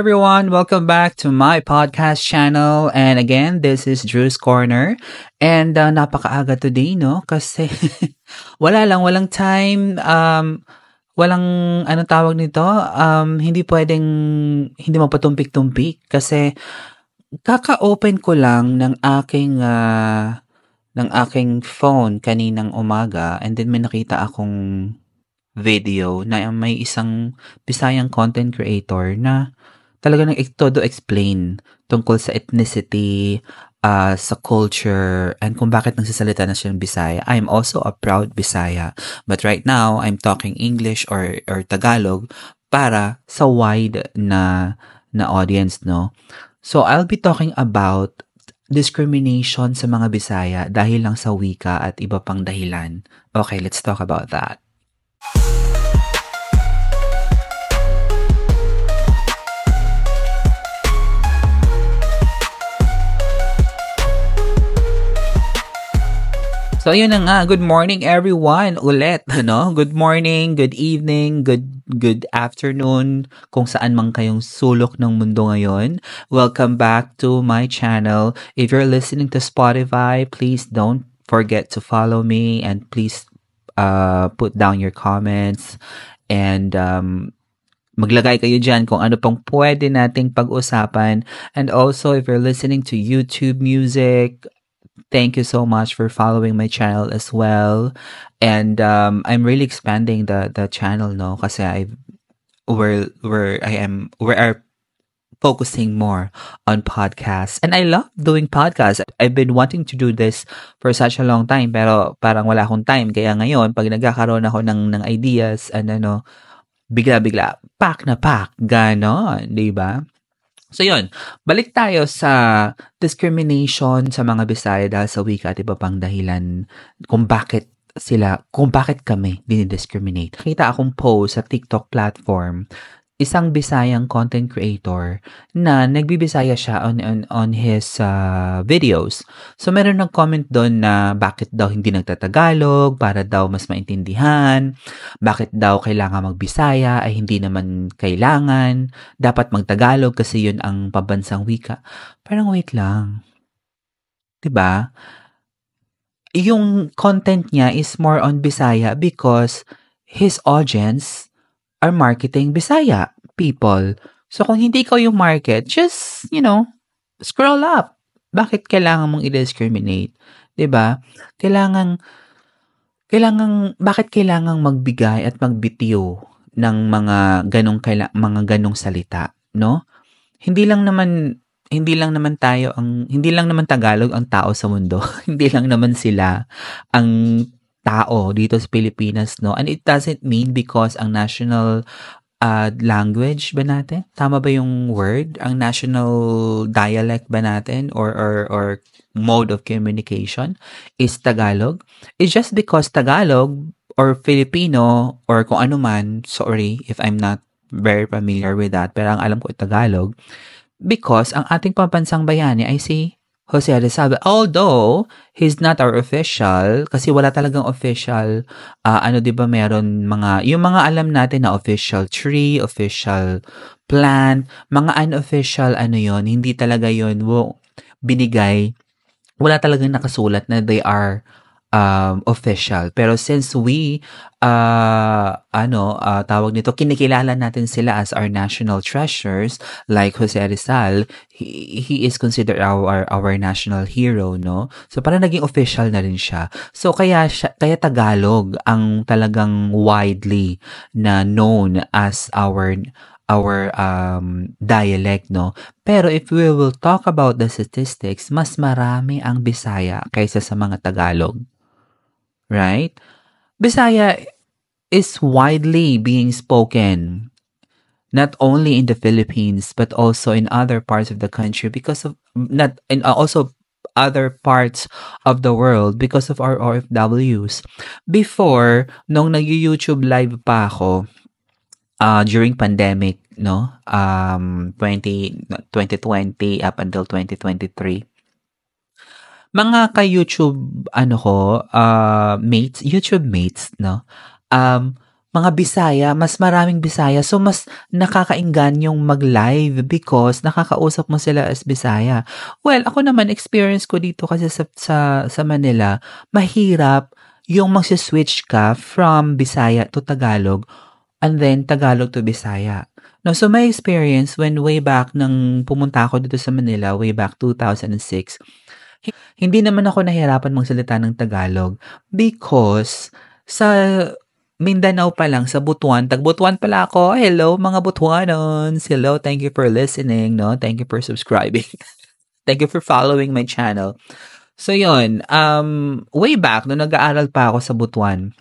everyone. Welcome back to my podcast channel. And again, this is Drew's Corner. And uh, napakaaga today, no? Kasi wala lang, walang time. Um, walang, ano tawag nito? Um, hindi pwedeng, hindi mapatumpik-tumpik. Kasi kaka-open ko lang ng aking, uh, ng aking phone kaninang umaga. And then may nakita akong video na may isang Bisayang content creator na talaga nang todo explain tungkol sa ethnicity, uh, sa culture, and kung bakit nagsasalita na siyang Bisaya. I'm also a proud Bisaya. But right now, I'm talking English or, or Tagalog para sa wide na, na audience, no? So, I'll be talking about discrimination sa mga Bisaya dahil lang sa wika at iba pang dahilan. Okay, let's talk about that. So, ayun na nga. Good morning, everyone. Ulit, ano? Good morning, good evening, good good afternoon, kung saan man kayong sulok ng mundo ngayon. Welcome back to my channel. If you're listening to Spotify, please don't forget to follow me and please uh, put down your comments and um, maglagay kayo dyan kung ano pang pwede nating pag-usapan. And also, if you're listening to YouTube music, thank you so much for following my channel as well. And um, I'm really expanding the the channel no kasi I where where I am where are focusing more on podcasts. And I love doing podcasts. I've been wanting to do this for such a long time pero parang wala akong time. Kaya ngayon pag nagkakaroon ako ng ng ideas and ano bigla-bigla, pack na pack ganon, di ba? So yun, balik tayo sa discrimination sa mga Bisaya dahil sa wika at iba pang dahilan kung bakit sila, kung bakit kami dinidiscriminate. Kita akong post sa TikTok platform isang Bisayang content creator na nagbibisaya siya on on, on his uh, videos. So meron ng comment doon na bakit daw hindi nagtatagalog para daw mas maintindihan, bakit daw kailangan magbisaya ay hindi naman kailangan, dapat magtagalog kasi 'yun ang pabansang wika. Parang wait lang. 'Di ba? Yung content niya is more on Bisaya because his audience are marketing Bisaya people. So kung hindi ikaw yung market, just, you know, scroll up. Bakit kailangan mong i-discriminate? 'Di ba? Kailangan kailangan bakit kailangan magbigay at magbitiw ng mga ganong kaila, mga ganong salita, no? Hindi lang naman hindi lang naman tayo ang hindi lang naman Tagalog ang tao sa mundo. hindi lang naman sila ang tao dito sa Pilipinas, no? And it doesn't mean because ang national uh, language ba natin? Tama ba yung word? Ang national dialect ba natin or or or mode of communication is Tagalog? It's just because Tagalog or Filipino or kung ano man, sorry if I'm not very familiar with that, pero ang alam ko ay Tagalog because ang ating pambansang bayani ay si Jose Elizalde. Although, he's not our official kasi wala talagang official. Uh, ano 'di ba meron mga yung mga alam natin na official tree, official plant, mga unofficial ano 'yon, hindi talaga 'yon binigay. Wala talagang nakasulat na they are um, official. Pero since we, uh, ano, uh, tawag nito, kinikilala natin sila as our national treasures, like Jose Rizal, he, he is considered our, our national hero, no? So, parang naging official na rin siya. So, kaya, siya, kaya Tagalog ang talagang widely na known as our our um, dialect, no? Pero if we will talk about the statistics, mas marami ang Bisaya kaysa sa mga Tagalog right? Bisaya is widely being spoken not only in the Philippines but also in other parts of the country because of not in uh, also other parts of the world because of our OFWs. Before, nung nag-YouTube live pa ako uh, during pandemic, no? Um, 20, 2020 up until 2023 mga ka-YouTube, ano ko, uh, mates, YouTube mates, no? Um, mga Bisaya, mas maraming Bisaya. So, mas nakakainggan yung mag-live because nakakausap mo sila as Bisaya. Well, ako naman, experience ko dito kasi sa, sa, sa Manila, mahirap yung magsiswitch ka from Bisaya to Tagalog and then Tagalog to Bisaya. No, so my experience when way back nang pumunta ako dito sa Manila, way back 2006, hindi naman ako nahirapan magsalita ng Tagalog because sa Mindanao pa lang, sa Butuan. Tag-Butuan pala ako. Hello, mga Butuanons. Hello, thank you for listening, no? Thank you for subscribing. thank you for following my channel. So, yun. Um, way back, no nag-aaral pa ako sa Butuan,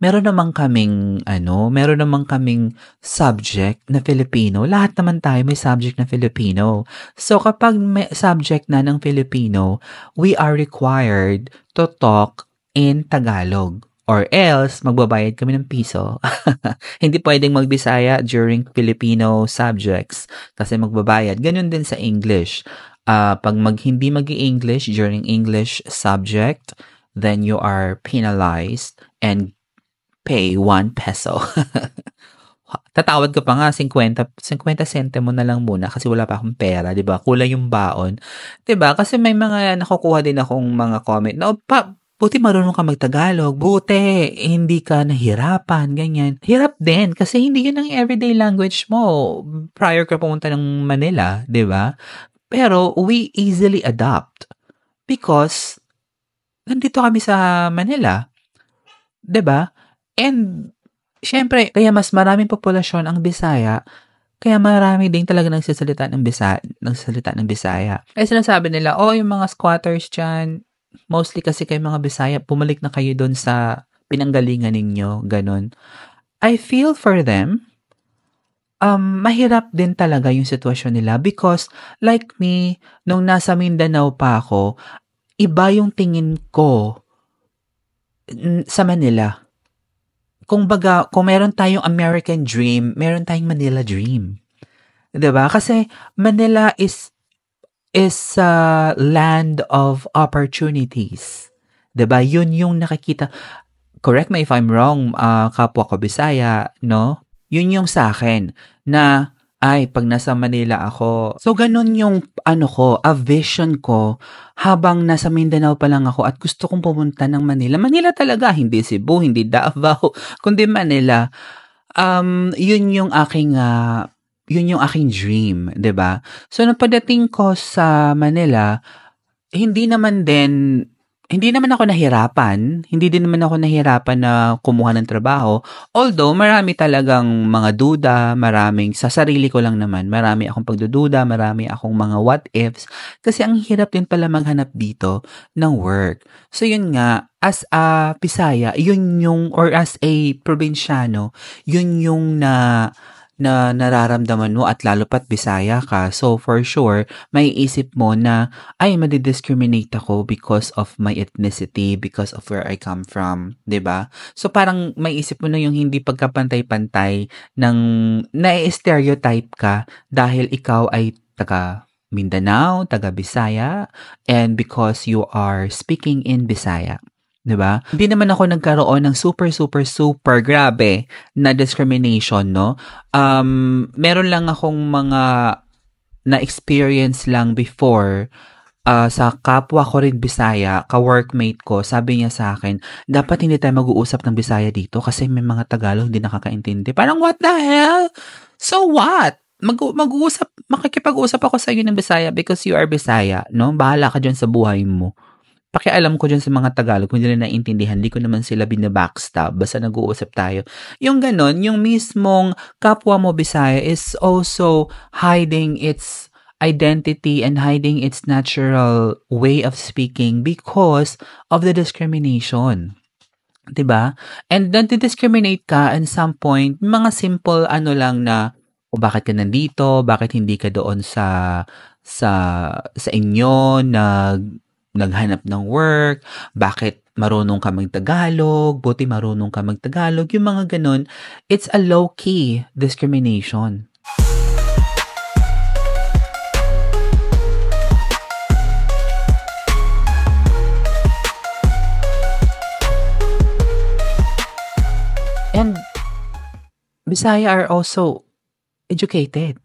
meron naman kaming, ano, meron naman kaming subject na Filipino. Lahat naman tayo may subject na Filipino. So, kapag may subject na ng Filipino, we are required to talk in Tagalog. Or else, magbabayad kami ng piso. Hindi pwedeng magbisaya during Filipino subjects kasi magbabayad. Ganyan din sa English. Uh, pag mag, hindi mag english during English subject, then you are penalized and pay 1 peso. Tatawad ko pa nga 50 50 sentimo na lang muna kasi wala pa akong pera, 'di ba? Kulang yung baon. 'Di ba? Kasi may mga nakukuha din akong mga comment na pa, Buti marunong ka magtagalog. Buti hindi ka nahirapan, ganyan. Hirap din kasi hindi yun ang everyday language mo prior ka pumunta ng Manila, 'di ba? Pero we easily adapt because nandito kami sa Manila. 'Di ba? And, syempre, kaya mas maraming populasyon ang Bisaya, kaya marami din talaga nagsasalita ng Bisaya, nagsasalita ng Bisaya. Eh sinasabi nila, oh, yung mga squatters dyan, mostly kasi kay mga Bisaya, pumalik na kayo doon sa pinanggalingan ninyo, ganun. I feel for them, um, mahirap din talaga yung sitwasyon nila because like me, nung nasa Mindanao pa ako, iba yung tingin ko sa Manila kung baga, kung meron tayong American Dream, meron tayong Manila Dream. 'Di ba? Kasi Manila is is a uh, land of opportunities. 'Di ba? Yun yung nakikita. Correct me if I'm wrong, uh, kapwa ko Bisaya, no? Yun yung sa akin na ay pag nasa Manila ako. So ganun yung ano ko, a vision ko habang nasa Mindanao pa lang ako at gusto kong pumunta ng Manila. Manila talaga, hindi Cebu, hindi Davao, kundi Manila. Um, yun yung aking uh, yun yung aking dream, 'di ba? So nung pagdating ko sa Manila, hindi naman din hindi naman ako nahirapan. Hindi din naman ako nahirapan na kumuha ng trabaho. Although, marami talagang mga duda, maraming, sa sarili ko lang naman, marami akong pagdududa, marami akong mga what ifs. Kasi ang hirap din pala maghanap dito ng work. So, yun nga, as a Pisaya, yun yung, or as a probinsyano, yun yung na, uh, na nararamdaman mo at lalo pat Bisaya ka. So for sure, may isip mo na ay madidiscriminate ako because of my ethnicity, because of where I come from, 'di ba? So parang may isip mo na yung hindi pagkapantay-pantay ng na-stereotype ka dahil ikaw ay taga Mindanao, taga Bisaya, and because you are speaking in Bisaya. 'di ba? Hindi naman ako nagkaroon ng super super super grabe na discrimination, no? Um, meron lang akong mga na experience lang before uh, sa kapwa ko rin Bisaya, ka-workmate ko, sabi niya sa akin, dapat hindi tayo mag-uusap ng Bisaya dito kasi may mga Tagalog hindi nakakaintindi. Parang what the hell? So what? Mag- mag-uusap, makikipag-usap ako sa inyo ng Bisaya because you are Bisaya, no? Bahala ka dyan sa buhay mo pakialam ko dyan sa mga Tagalog, kung nila naiintindihan, di ko naman sila binabackstab, basta nag-uusap tayo. Yung ganon, yung mismong kapwa mo Bisaya is also hiding its identity and hiding its natural way of speaking because of the discrimination. 'Di ba? And discriminate ka at some point, mga simple ano lang na o oh, bakit ka nandito, bakit hindi ka doon sa sa sa inyo na naghanap ng work, bakit marunong ka magtagalog, buti marunong ka magtagalog, yung mga ganun, it's a low-key discrimination. And Bisaya are also educated.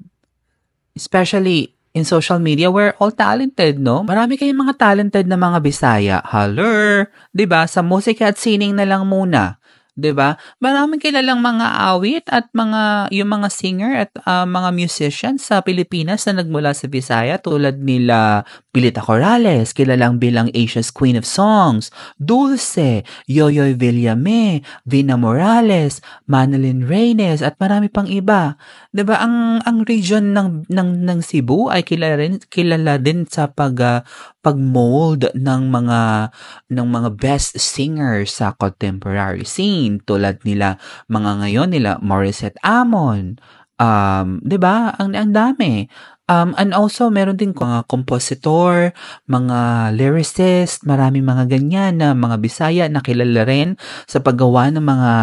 Especially in social media, we're all talented, no? Marami kayong mga talented na mga Bisaya. Haller! ba diba? Sa musika at sining na lang muna. 'di ba? Maraming kilalang mga awit at mga yung mga singer at uh, mga musician sa Pilipinas na nagmula sa Bisaya tulad nila Pilita Corrales, kilalang bilang Asia's Queen of Songs, Dulce, Yoyoy Villame, Vina Morales, Manolyn Reyes at marami pang iba. 'Di ba? Ang ang region ng ng ng Cebu ay kilala rin kilala din sa pag uh, pag-mold ng mga ng mga best singers sa contemporary scene Queen tulad nila mga ngayon nila Morissette Amon. Um, 'di ba? Ang ang dami. Um, and also, meron din mga compositor, mga lyricist, marami mga ganyan na mga Bisaya na kilala rin sa paggawa ng mga,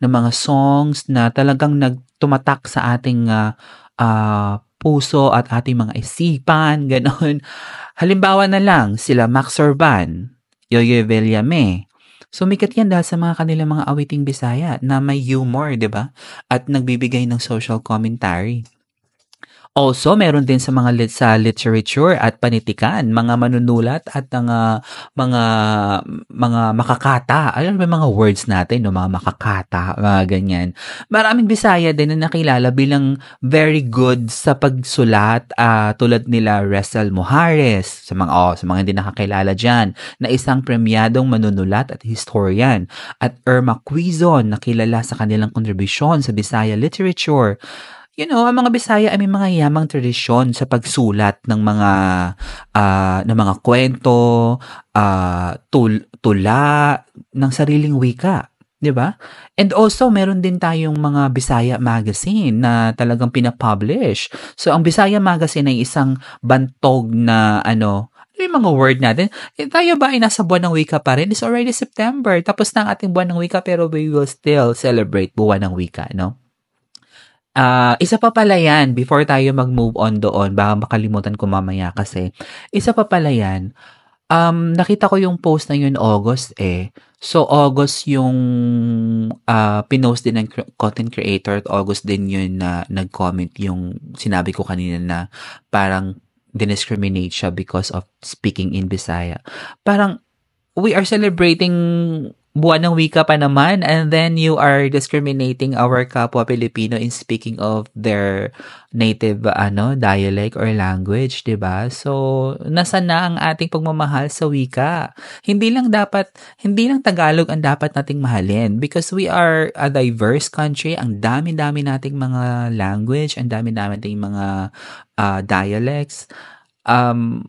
ng mga songs na talagang nagtumatak sa ating uh, uh, puso at ating mga isipan, ganon. Halimbawa na lang, sila Max Urban, Yoyoy Villame, Sumikat yan dahil sa mga kanilang mga awiting Bisaya na may humor, 'di ba? At nagbibigay ng social commentary. Also, meron din sa mga lit- sa literature at panitikan, mga manunulat at mga mga mga makakata. Alam mo mga words natin, no, mga makakata, mga ganyan. Maraming Bisaya din na nakilala bilang very good sa pagsulat uh, tulad nila Resel Mojares sa mga oh, sa mga hindi nakakilala diyan na isang premyadong manunulat at historian at Irma Quizon nakilala sa kanilang kontribusyon sa Bisaya literature you know, ang mga Bisaya ay may mga yamang tradisyon sa pagsulat ng mga uh, ng mga kwento, uh, tul- tula ng sariling wika, 'di ba? And also meron din tayong mga Bisaya magazine na talagang pinapublish. So ang Bisaya magazine ay isang bantog na ano, ano yung mga word natin, eh, tayo ba ay nasa buwan ng wika pa rin? It's already September. Tapos na ang ating buwan ng wika pero we will still celebrate buwan ng wika, no? Uh, isa pa pala yan, before tayo mag-move on doon, baka makalimutan ko mamaya kasi, isa pa pala yan, um, nakita ko yung post na yun August eh. So, August yung uh, pinost din ng content creator at August din yun na nag-comment yung sinabi ko kanina na parang discriminate siya because of speaking in Bisaya. Parang, we are celebrating buwan ng wika pa naman and then you are discriminating our kapwa Pilipino in speaking of their native ano dialect or language, 'di ba? So, nasa na ang ating pagmamahal sa wika? Hindi lang dapat hindi lang Tagalog ang dapat nating mahalin because we are a diverse country. Ang dami-dami nating mga language, ang dami-dami nating mga uh, dialects. Um,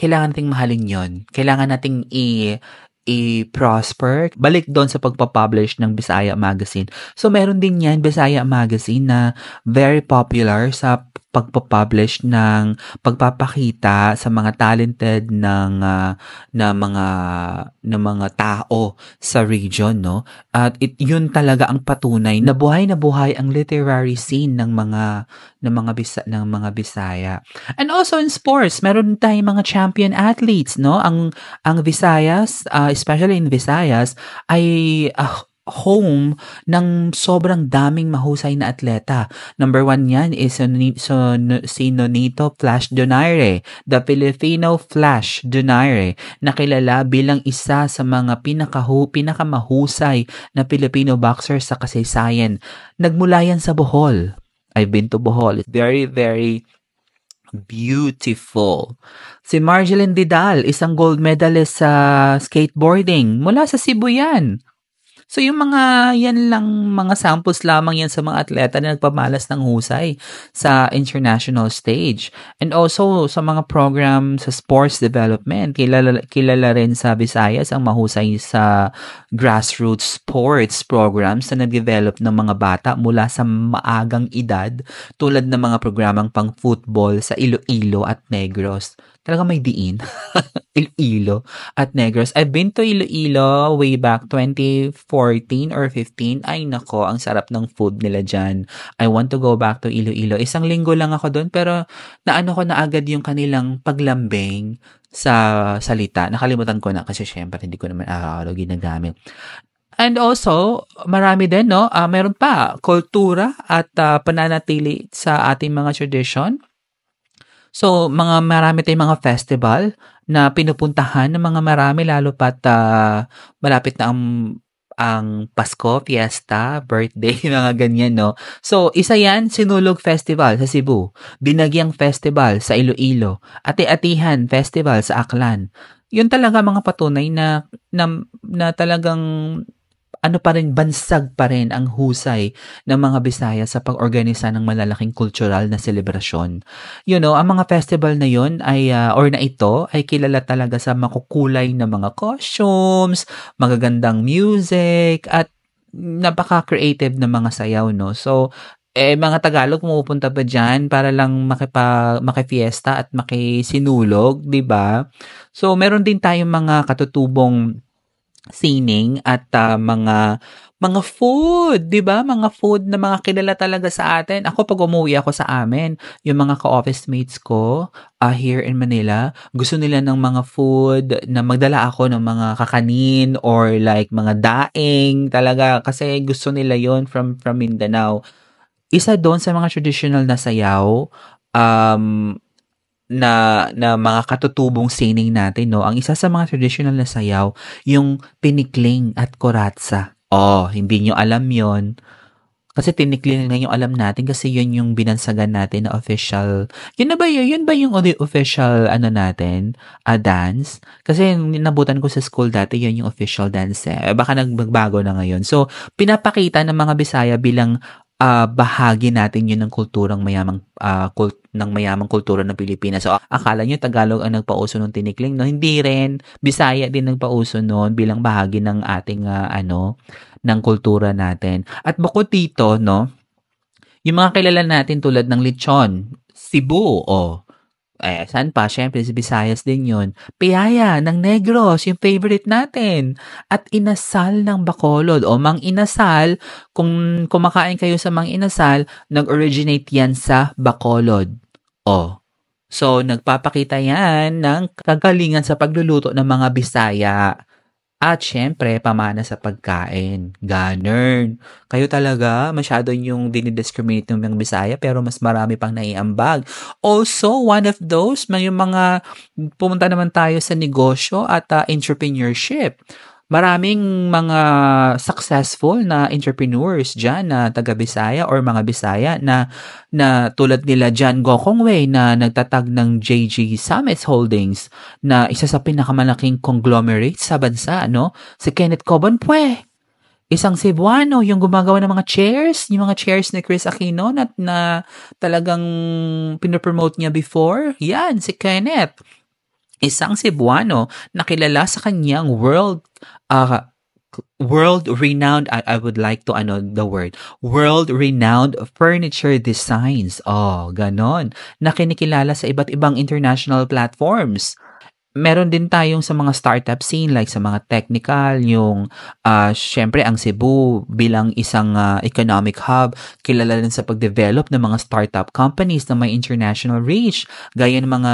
kailangan nating mahalin yon. Kailangan nating i i-prosper. Balik doon sa pagpapublish ng Bisaya Magazine. So, meron din yan, Bisaya Magazine, na very popular sa pagpo-publish ng pagpapakita sa mga talented ng uh, ah, na mga ng mga tao sa region no at it, yun talaga ang patunay na buhay na buhay ang literary scene ng mga ng mga bisa, ng mga Bisaya and also in sports meron tayong mga champion athletes no ang ang Visayas uh, especially in Visayas ay uh, home ng sobrang daming mahusay na atleta. Number one yan is si Nonito Flash Donaire, the Filipino Flash Donaire, nakilala bilang isa sa mga pinakahu, pinakamahusay na Filipino boxer sa kasaysayan. Nagmula yan sa Bohol. I've been to Bohol. It's very, very Beautiful. Si Marjeline Didal, isang gold medalist sa skateboarding mula sa Cebu yan. So yung mga yan lang mga samples lamang yan sa mga atleta na nagpamalas ng husay sa international stage. And also sa mga program sa sports development, kilala, kilala rin sa Visayas ang mahusay sa grassroots sports programs na nag-develop ng mga bata mula sa maagang edad tulad ng mga programang pang-football sa Iloilo at Negros talaga may diin. Iloilo at Negros. I've been to Iloilo way back 2014 or 15. Ay nako, ang sarap ng food nila dyan. I want to go back to Iloilo. Isang linggo lang ako doon pero naano ko na agad yung kanilang paglambing sa salita. Nakalimutan ko na kasi syempre hindi ko naman araw-araw ginagamit. And also, marami din, no? Uh, meron pa, kultura at uh, pananatili sa ating mga tradition So, mga marami tayong mga festival na pinupuntahan ng mga marami lalo pat uh, malapit na ang ang Pasko, fiesta, birthday, mga ganyan, no? So, isa yan, Sinulog Festival sa Cebu, Dinagyang Festival sa Iloilo, Ate-Atihan Festival sa Aklan. Yun talaga mga patunay na, na, na talagang ano pa rin, bansag pa rin ang husay ng mga Bisaya sa pag-organisa ng malalaking kultural na selebrasyon. You know, ang mga festival na yon ay, uh, or na ito, ay kilala talaga sa makukulay na mga costumes, magagandang music, at napaka-creative na mga sayaw, no? So, eh, mga Tagalog pumupunta pa dyan para lang makipa, makifiesta at makisinulog, di ba? So, meron din tayong mga katutubong sining at uh, mga mga food, 'di ba? Mga food na mga kilala talaga sa atin. Ako pag umuwi ako sa amin, yung mga ka-office mates ko uh, here in Manila, gusto nila ng mga food na magdala ako ng mga kakanin or like mga daing talaga kasi gusto nila yon from from Mindanao. Isa doon sa mga traditional na sayaw um na na mga katutubong sining natin no ang isa sa mga traditional na sayaw yung pinikling at kuratsa oh hindi nyo alam yon kasi tinikling lang yung alam natin kasi yun yung binansagan natin na official yun na ba yun yun ba yung official ano natin a dance kasi nabutan ko sa school dati yun yung official dance eh baka nagbago na ngayon so pinapakita ng mga Bisaya bilang uh, bahagi natin yun ng kulturang mayamang uh, ah, kult, ng mayamang kultura ng Pilipinas. So akala niyo Tagalog ang nagpauso ng tinikling, no? Hindi rin. Bisaya din nagpauso noon bilang bahagi ng ating uh, ano ng kultura natin. At bukod dito, no, yung mga kilala natin tulad ng lechon, Cebu, oh, eh, saan pa? Siyempre, si Visayas din yon Piyaya ng Negros, yung favorite natin. At inasal ng Bacolod o mang inasal, kung kumakain kayo sa mang inasal, nag-originate yan sa Bacolod. O, so nagpapakita yan ng kagalingan sa pagluluto ng mga Bisaya at syempre, pamana sa pagkain. Ganern. Kayo talaga, masyado yung dinidiscriminate ng mga Bisaya pero mas marami pang naiambag. Also, one of those, may yung mga pumunta naman tayo sa negosyo at uh, entrepreneurship maraming mga successful na entrepreneurs dyan na taga Bisaya or mga Bisaya na, na tulad nila Jan Gokongwei na nagtatag ng JG Summit Holdings na isa sa pinakamalaking conglomerate sa bansa, no? Si Kenneth Cobonpue, isang Cebuano yung gumagawa ng mga chairs, yung mga chairs ni Chris Aquino na, na talagang pinopromote niya before. Yan, si Kenneth. Isang Cebuano na kilala sa kanyang world uh, world renowned I, I would like to ano the word world renowned furniture designs oh ganon na kinikilala sa iba't ibang international platforms meron din tayong sa mga startup scene like sa mga technical yung uh, syempre ang Cebu bilang isang uh, economic hub kilala din sa pagdevelop ng mga startup companies na may international reach gaya ng mga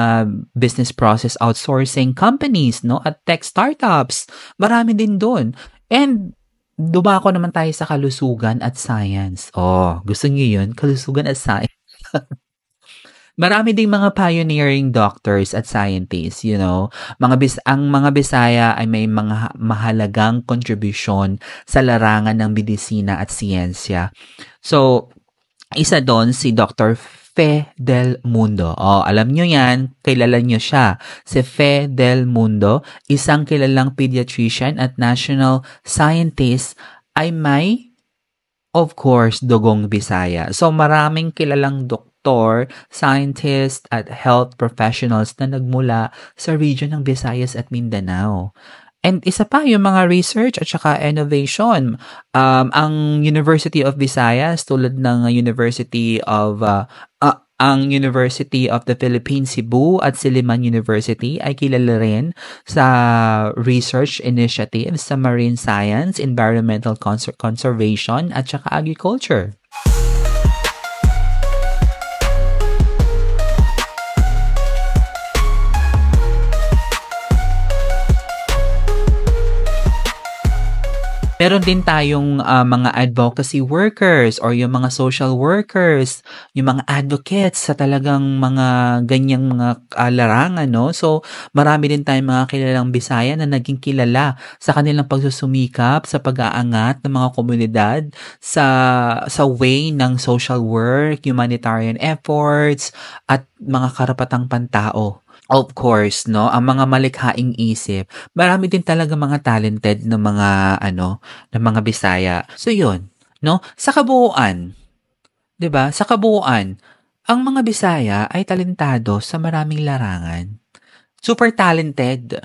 business process outsourcing companies no at tech startups marami din doon and dumako naman tayo sa kalusugan at science oh gusto niyo yun kalusugan at science marami ding mga pioneering doctors at scientists, you know. Mga bis ang mga Bisaya ay may mga mahalagang contribution sa larangan ng medisina at siyensya. So, isa doon si Dr. Fe del Mundo. oh, alam nyo yan, kilala nyo siya. Si Fe del Mundo, isang kilalang pediatrician at national scientist, ay may, of course, dugong Bisaya. So, maraming kilalang doktor doktor, scientist, at health professionals na nagmula sa region ng Visayas at Mindanao. And isa pa yung mga research at saka innovation. Um, ang University of Visayas tulad ng University of uh, uh, ang University of the Philippines Cebu at Siliman University ay kilala rin sa research initiatives sa marine science, environmental conser- conservation at saka agriculture. Meron din tayong uh, mga advocacy workers or yung mga social workers, yung mga advocates sa talagang mga ganyang mga uh, larangan, no? So, marami din tayong mga kilalang Bisaya na naging kilala sa kanilang pagsusumikap sa pag-aangat ng mga komunidad sa sa way ng social work, humanitarian efforts at mga karapatang pantao. Of course, no, ang mga malikhaing isip, marami din talaga mga talented ng mga ano, ng mga Bisaya. So 'yun, no? Sa kabuuan, 'di ba? Sa kabuuan, ang mga Bisaya ay talentado sa maraming larangan. Super talented.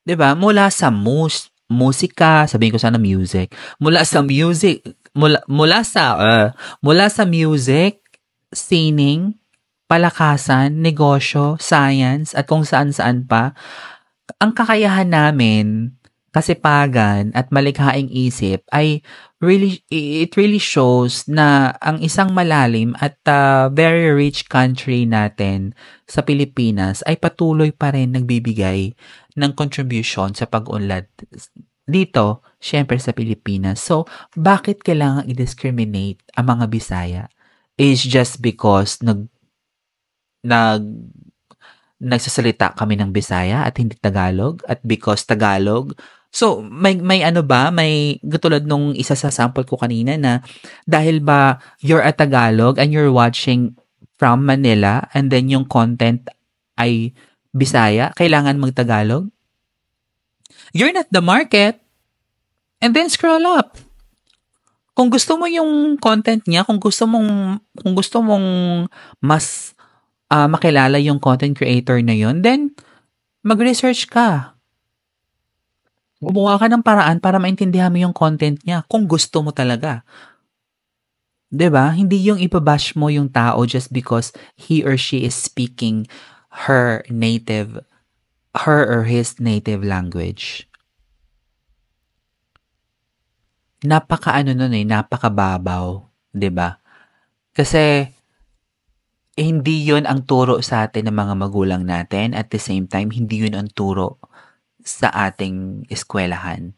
'Di ba? Mula sa mus musika, sabihin ko sana music. Mula sa music, mula, mula sa uh, mula sa music, singing, palakasan, negosyo, science, at kung saan-saan pa, ang kakayahan namin kasipagan at malikhaing isip ay really it really shows na ang isang malalim at uh, very rich country natin sa Pilipinas ay patuloy pa rin nagbibigay ng contribution sa pag-unlad dito syempre sa Pilipinas. So bakit kailangan i-discriminate ang mga Bisaya? Is just because nag nag nagsasalita kami ng Bisaya at hindi Tagalog at because Tagalog So, may, may ano ba, may gutulad nung isa sa sample ko kanina na dahil ba you're a Tagalog and you're watching from Manila and then yung content ay Bisaya, kailangan magtagalog tagalog You're not the market. And then scroll up. Kung gusto mo yung content niya, kung gusto mong kung gusto mong mas uh, makilala yung content creator na yun, then mag-research ka. Gumawa ka ng paraan para maintindihan mo yung content niya kung gusto mo talaga. 'Di ba? Hindi yung ipabash mo yung tao just because he or she is speaking her native her or his native language. Napaka ano nun eh, napakababaw, 'di ba? Kasi hindi yon ang turo sa atin ng mga magulang natin. At the same time, hindi yon ang turo sa ating eskwelahan.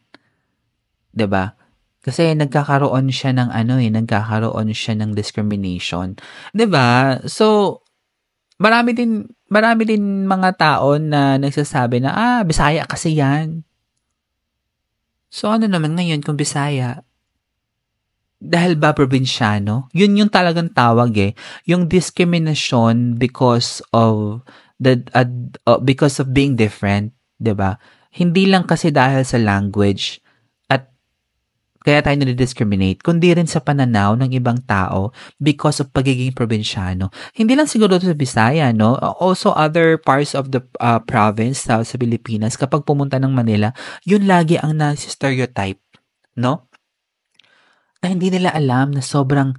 'Di ba? Kasi nagkakaroon siya ng ano eh, nagkakaroon siya ng discrimination. ba? Diba? So, marami din, marami din mga tao na nagsasabi na, ah, Bisaya kasi yan. So, ano naman ngayon kung Bisaya? dahil ba probinsyano? Yun yung talagang tawag eh. Yung discrimination because of the uh, uh, because of being different, 'di ba? Hindi lang kasi dahil sa language at kaya tayo na-discriminate, kundi rin sa pananaw ng ibang tao because of pagiging probinsyano. Hindi lang siguro sa Bisaya, no? Also other parts of the uh, province uh, sa Pilipinas, kapag pumunta ng Manila, yun lagi ang na stereotype no? na hindi nila alam na sobrang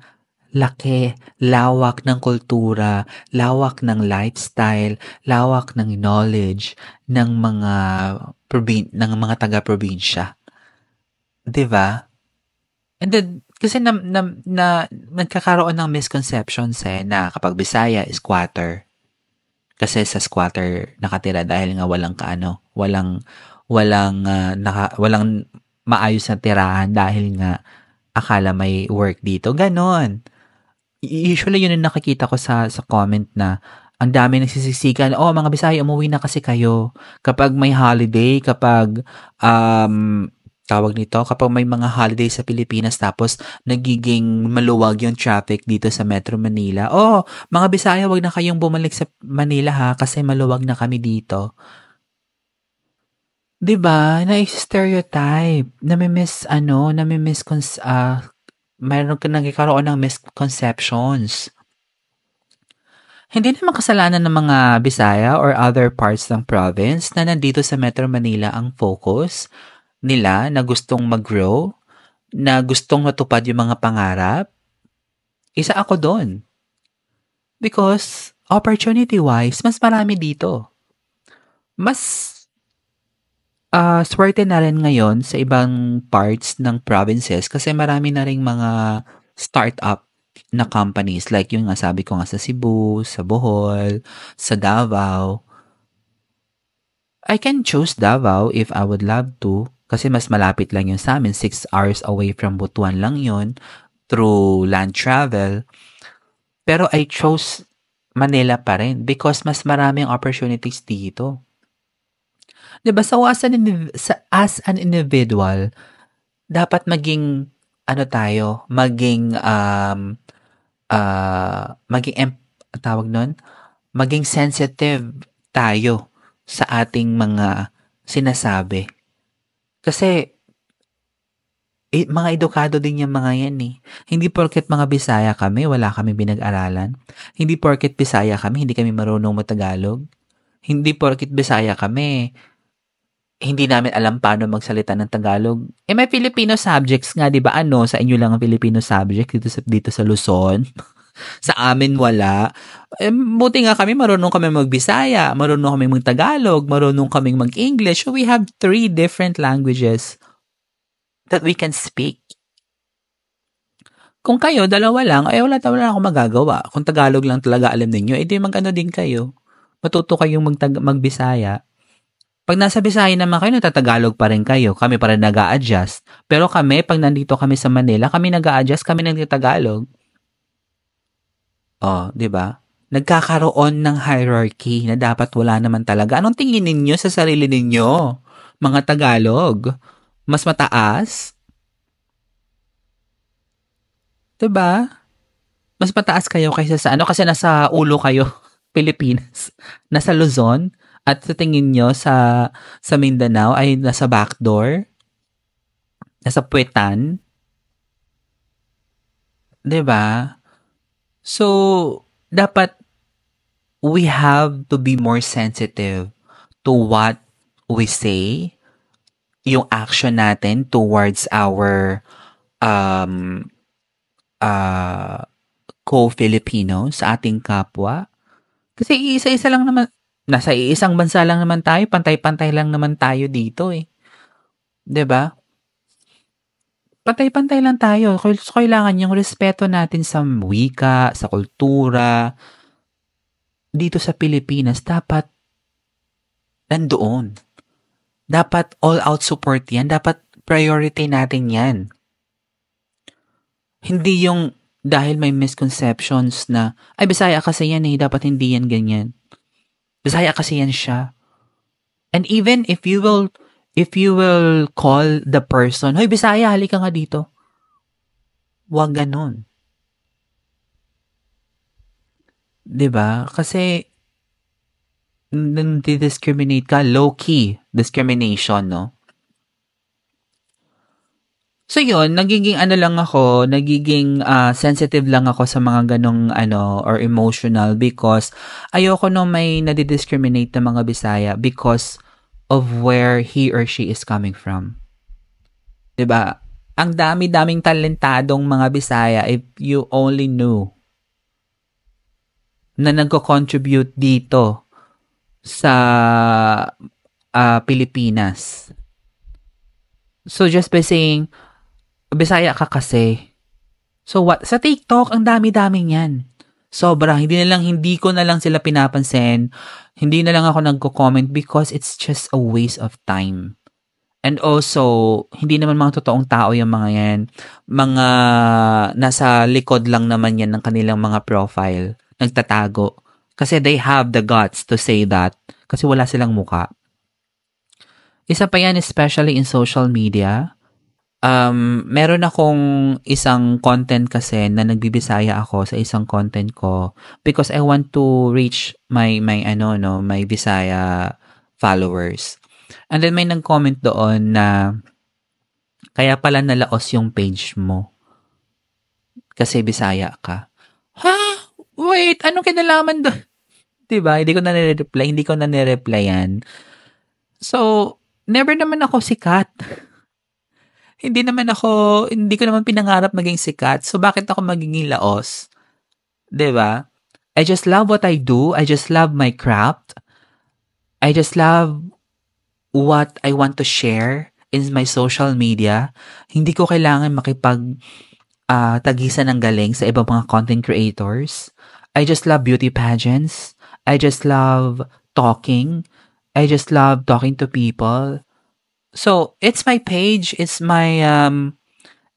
laki, lawak ng kultura, lawak ng lifestyle, lawak ng knowledge ng mga probin ng mga taga-probinsya. 'Di ba? And then kasi na, na, na nagkakaroon ng misconceptions eh na kapag Bisaya is squatter. Kasi sa squatter nakatira dahil nga walang kaano, walang walang uh, naka, walang maayos na tirahan dahil nga akala may work dito. Ganon. Usually yun yung nakikita ko sa, sa comment na ang dami nagsisiksikan, oh mga Bisaya, umuwi na kasi kayo. Kapag may holiday, kapag um, tawag nito, kapag may mga holiday sa Pilipinas tapos nagiging maluwag yung traffic dito sa Metro Manila, oh mga Bisaya, wag na kayong bumalik sa Manila ha kasi maluwag na kami dito. 'Di ba? Na-stereotype, nami miss ano, nami-mis uh, ah, mayroon ka nagkakaroon ng misconceptions. Hindi naman kasalanan ng mga Bisaya or other parts ng province na nandito sa Metro Manila ang focus nila na gustong mag-grow, na gustong matupad yung mga pangarap. Isa ako doon. Because opportunity-wise, mas marami dito. Mas Ah, swerte na rin ngayon sa ibang parts ng provinces kasi marami na ring mga startup na companies like yung nga sabi ko nga sa Cebu, sa Bohol, sa Davao. I can choose Davao if I would love to kasi mas malapit lang yun sa amin, 6 hours away from Butuan lang yun through land travel. Pero I chose Manila pa rin because mas maraming opportunities dito. 'Di ba? So as an as an individual, dapat maging ano tayo, maging um uh, maging em- tawag noon, maging sensitive tayo sa ating mga sinasabi. Kasi eh, mga edukado din yung mga yan eh. Hindi porket mga Bisaya kami, wala kami binag-aralan. Hindi porket Bisaya kami, hindi kami marunong matagalog. Hindi porket Bisaya kami, hindi namin alam paano magsalita ng Tagalog. Eh may Filipino subjects nga, 'di ba? Ano, sa inyo lang ang Filipino subject dito sa dito sa Luzon. sa amin wala. Eh, buti nga kami marunong kami magbisaya, marunong kami mag-Tagalog, marunong kami mag-English. So we have three different languages that we can speak. Kung kayo, dalawa lang, ay eh, wala tawala ako magagawa. Kung Tagalog lang talaga alam ninyo, edi eh, mag-ano din kayo. Matuto kayong magtag- magbisaya pag nasa Visayan naman kayo, nagtatagalog pa rin kayo. Kami pa rin nag adjust Pero kami, pag nandito kami sa Manila, kami nag a adjust kami nagtatagalog. Oh, di ba? Nagkakaroon ng hierarchy na dapat wala naman talaga. Anong tingin ninyo sa sarili ninyo, mga Tagalog? Mas mataas? Di ba? Mas mataas kayo kaysa sa ano kasi nasa ulo kayo, Pilipinas. Nasa Luzon, at sa tingin nyo sa, sa Mindanao ay nasa backdoor? Nasa puwetan? ba? Diba? So, dapat we have to be more sensitive to what we say, yung action natin towards our um, uh, co-Filipinos, sa ating kapwa. Kasi isa-isa lang naman, Nasa iisang bansa lang naman tayo, pantay-pantay lang naman tayo dito eh. 'Di ba? Pantay-pantay lang tayo. Kailangan yung respeto natin sa wika, sa kultura. Dito sa Pilipinas, dapat nandoon. Dapat all-out support yan. Dapat priority natin yan. Hindi yung dahil may misconceptions na, ay Bisaya kasi yan eh, dapat hindi yan ganyan. Zaya kasi yan siya. And even if you will, if you will call the person, Hoy, Bisaya, halika nga dito. Huwag ganon. ba diba? Kasi, nang discriminate ka, low-key discrimination, no? So yun, nagiging ano lang ako, nagiging uh, sensitive lang ako sa mga ganong ano or emotional because ayoko no may nadidiscriminate na mga Bisaya because of where he or she is coming from. 'Di ba? Ang dami-daming talentadong mga Bisaya if you only knew na nagko-contribute dito sa uh, Pilipinas. So just by saying, Bisaya ka kasi. So what? Sa TikTok, ang dami dami niyan. Sobra. Hindi na lang, hindi ko na lang sila pinapansin. Hindi na lang ako nagko-comment because it's just a waste of time. And also, hindi naman mga totoong tao yung mga yan. Mga nasa likod lang naman yan ng kanilang mga profile. Nagtatago. Kasi they have the guts to say that. Kasi wala silang muka. Isa pa yan especially in social media um, meron akong isang content kasi na nagbibisaya ako sa isang content ko because I want to reach my my ano no, my Bisaya followers. And then may nag-comment doon na kaya pala nalaos yung page mo. Kasi Bisaya ka. Ha? Wait, anong kinalaman doon? 'Di ba? Hindi ko na nire-reply, hindi ko na nire So, never naman ako sikat. hindi naman ako, hindi ko naman pinangarap maging sikat. So, bakit ako magiging laos? ba? Diba? I just love what I do. I just love my craft. I just love what I want to share in my social media. Hindi ko kailangan makipag uh, tagisan ng galing sa ibang mga content creators. I just love beauty pageants. I just love talking. I just love talking to people. So, it's my page, it's my um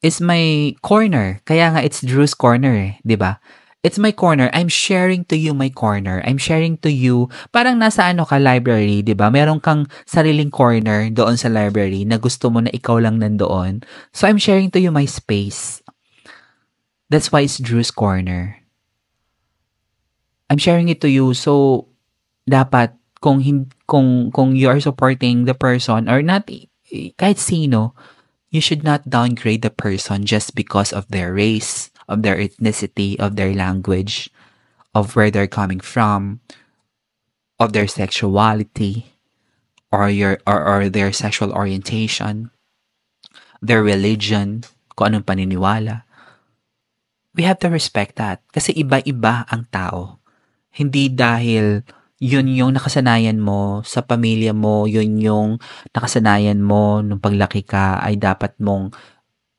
it's my corner. Kaya nga it's Drew's corner, eh, 'di ba? It's my corner. I'm sharing to you my corner. I'm sharing to you. Parang nasa ano ka, library, di ba? Meron kang sariling corner doon sa library na gusto mo na ikaw lang nandoon. So, I'm sharing to you my space. That's why it's Drew's corner. I'm sharing it to you. So, dapat kung kung kung you are supporting the person or not kahit sino you should not downgrade the person just because of their race of their ethnicity of their language of where they're coming from of their sexuality or your or, or their sexual orientation their religion kung anong paniniwala we have to respect that kasi iba-iba ang tao hindi dahil yun yung nakasanayan mo sa pamilya mo, yun yung nakasanayan mo nung paglaki ka ay dapat mong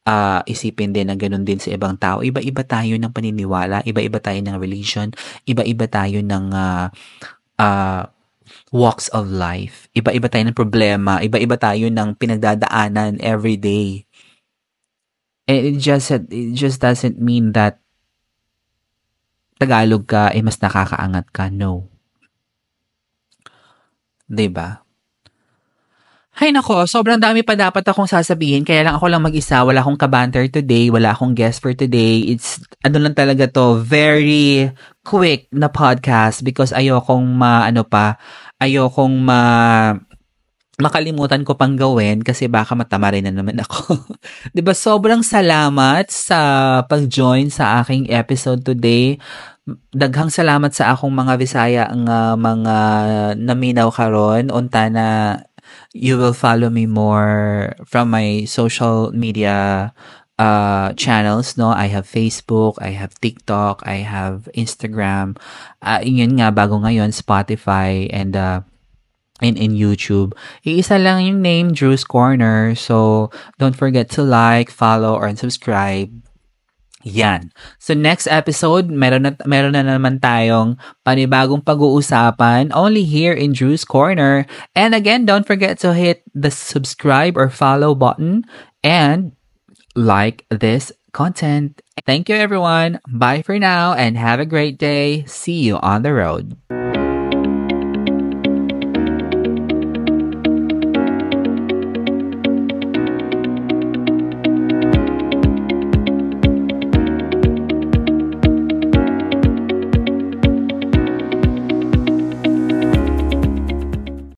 uh, isipin din na ganun din sa ibang tao. Iba-iba tayo ng paniniwala, iba-iba tayo ng religion, iba-iba tayo ng uh, uh, walks of life. Iba-iba tayo ng problema, iba-iba tayo ng pinagdadaanan every day. And eh, it just it just doesn't mean that Tagalog ka, eh mas nakakaangat ka. No. 'di ba? Hay nako, sobrang dami pa dapat akong sasabihin. Kaya lang ako lang mag-isa. Wala akong kabanter today. Wala akong guest for today. It's, ano lang talaga to, very quick na podcast because ayokong ma, ano pa, ayokong ma, makalimutan ko pang gawin kasi baka matama rin na naman ako. ba diba, sobrang salamat sa pag-join sa aking episode today daghang salamat sa akong mga Bisaya ang uh, mga naminaw karon unta na you will follow me more from my social media uh channels no I have Facebook I have TikTok I have Instagram uh, yun nga bago ngayon Spotify and uh and in YouTube. Iisa lang yung name, Drew's Corner. So, don't forget to like, follow, or subscribe. Yan. So next episode, meron na, meron na naman tayong panibagong pag-uusapan only here in Drew's Corner. And again, don't forget to hit the subscribe or follow button and like this content. Thank you everyone. Bye for now and have a great day. See you on the road.